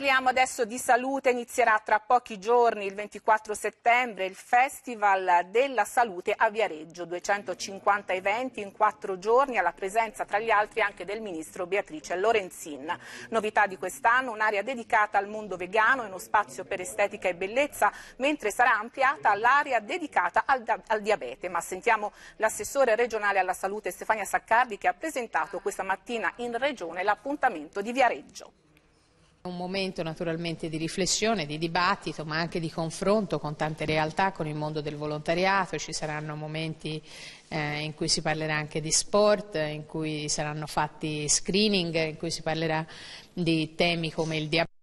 parliamo adesso di salute, inizierà tra pochi giorni, il 24 settembre, il Festival della Salute a Viareggio, 250 eventi in quattro giorni, alla presenza tra gli altri anche del ministro Beatrice Lorenzin. Novità di quest'anno, un'area dedicata al mondo vegano e uno spazio per estetica e bellezza, mentre sarà ampliata l'area dedicata al, al diabete. Ma sentiamo l'assessore regionale alla salute Stefania Saccardi che ha presentato questa mattina in regione l'appuntamento di Viareggio. Un momento naturalmente di riflessione, di dibattito, ma anche di confronto con tante realtà, con il mondo del volontariato, ci saranno momenti eh, in cui si parlerà anche di sport, in cui saranno fatti screening, in cui si parlerà di temi come il diabete.